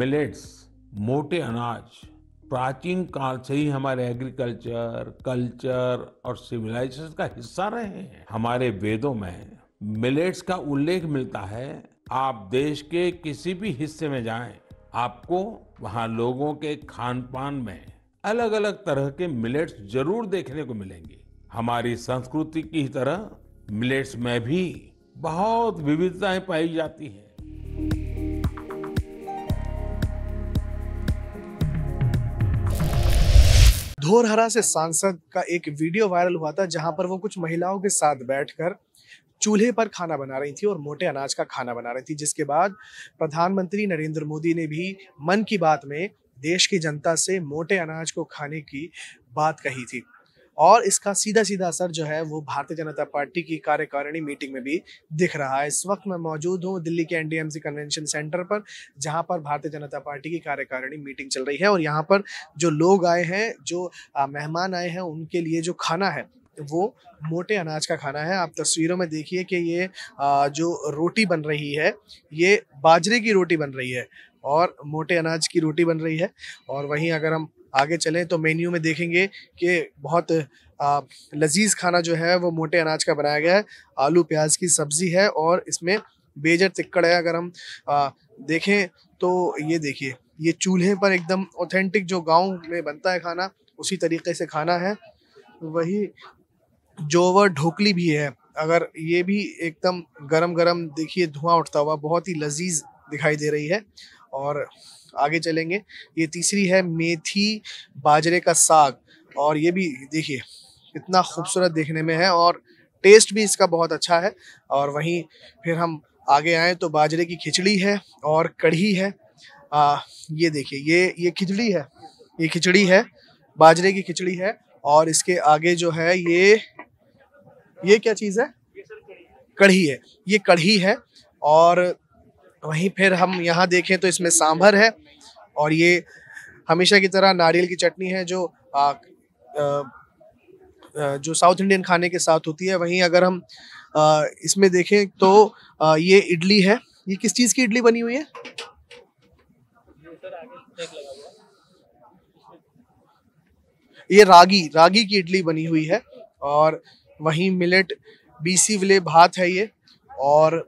millets मोटे अनाज प्राचीन काल से ही हमारे एग्रीकल्चर कल्चर और सिविलाइजेशन का हिस्सा रहे हैं हमारे वेदों में मिलेट्स का उल्लेख मिलता है आप देश के किसी भी हिस्से में जाएं आपको वहां लोगों के खान पान में अलग अलग तरह के मिलेट्स जरूर देखने को मिलेंगे हमारी संस्कृति की तरह मिलेट्स में भी बहुत विविधताएं पाई जाती हैं धोरहरा से सांसद का एक वीडियो वायरल हुआ था जहां पर वो कुछ महिलाओं के साथ बैठकर चूल्हे पर खाना बना रही थी और मोटे अनाज का खाना बना रही थी जिसके बाद प्रधानमंत्री नरेंद्र मोदी ने भी मन की बात में देश की जनता से मोटे अनाज को खाने की बात कही थी और इसका सीधा सीधा असर जो है वो भारतीय जनता पार्टी की कार्यकारिणी मीटिंग में भी दिख रहा है इस वक्त मैं मौजूद हूँ दिल्ली के एनडीएमसी कन्वेंशन सेंटर पर जहाँ पर भारतीय जनता पार्टी की कार्यकारिणी मीटिंग चल रही है और यहाँ पर जो लोग आए हैं जो मेहमान आए हैं उनके लिए जो खाना है वो मोटे अनाज का खाना है आप तस्वीरों में देखिए कि ये जो रोटी बन रही है ये बाजरे की रोटी बन रही है और मोटे अनाज की रोटी बन रही है और वहीं अगर हम आगे चलें तो मेन्यू में देखेंगे कि बहुत लजीज खाना जो है वो मोटे अनाज का बनाया गया है आलू प्याज की सब्ज़ी है और इसमें बेजर तिक्कड़ है अगर हम आ, देखें तो ये देखिए ये चूल्हे पर एकदम ऑथेंटिक जो गांव में बनता है खाना उसी तरीके से खाना है वही जोवर ढोकली भी है अगर ये भी एकदम गरम गरम देखिए धुआं उठता हुआ बहुत ही लजीज दिखाई दे रही है और आगे चलेंगे ये तीसरी है मेथी बाजरे का साग और ये भी देखिए इतना खूबसूरत देखने में है और टेस्ट भी इसका बहुत अच्छा है और वहीं फिर हम आगे आए तो बाजरे की खिचड़ी है और कढ़ी है आ, ये देखिए ये ये खिचड़ी है ये खिचड़ी है बाजरे की खिचड़ी है और इसके आगे जो है ये ये क्या चीज़ है कढ़ी है ये कढ़ी है और वहीं फिर हम यहाँ देखें तो इसमें सांभर है और ये हमेशा की तरह नारियल की चटनी है जो आ, आ, जो साउथ इंडियन खाने के साथ होती है वहीं अगर हम आ, इसमें देखें तो आ, ये इडली है ये किस चीज़ की इडली बनी हुई है ये रागी रागी की इडली बनी हुई है और वहीं मिलेट बीसी विले भात है ये और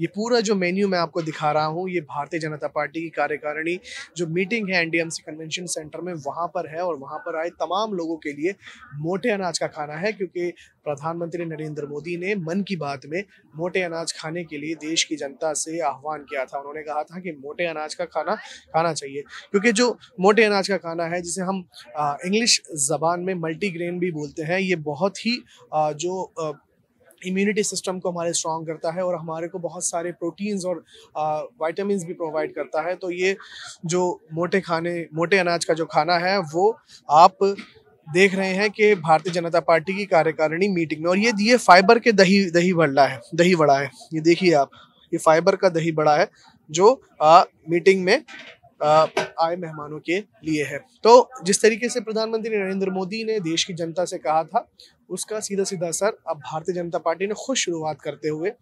ये पूरा जो मेन्यू मैं आपको दिखा रहा हूँ ये भारतीय जनता पार्टी की कार्यकारिणी जो मीटिंग है एनडीएमसी कन्वेंशन सेंटर में वहाँ पर है और वहाँ पर आए तमाम लोगों के लिए मोटे अनाज का खाना है क्योंकि प्रधानमंत्री नरेंद्र मोदी ने मन की बात में मोटे अनाज खाने के लिए देश की जनता से आह्वान किया था उन्होंने कहा था कि मोटे अनाज का खाना खाना चाहिए क्योंकि जो मोटे अनाज का खाना है जिसे हम इंग्लिश ज़बान में मल्टीग्रेन भी बोलते हैं ये बहुत ही आ, जो आ, इम्यूनिटी सिस्टम को हमारे स्ट्रॉन्ग करता है और हमारे को बहुत सारे प्रोटीन्स और वाइटामस भी प्रोवाइड करता है तो ये जो मोटे खाने मोटे अनाज का जो खाना है वो आप देख रहे हैं कि भारतीय जनता पार्टी की कार्यकारिणी मीटिंग में और ये ये फाइबर के दही दही बड़ा है दही बड़ा है ये देखिए आप ये फाइबर का दही बड़ा है जो आ, मीटिंग में आए मेहमानों के लिए है तो जिस तरीके से प्रधानमंत्री नरेंद्र मोदी ने देश की जनता से कहा था उसका सीधा सीधा असर अब भारतीय जनता पार्टी ने खुद शुरुआत करते हुए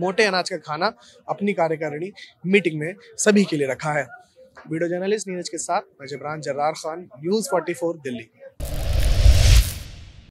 मोटे अनाज का खाना अपनी कार्यकारिणी मीटिंग में सभी के लिए रखा है वीडियो जर्नलिस्ट नीरज के साथ मैं जबरान जर्रार खान न्यूज़ 44 दिल्ली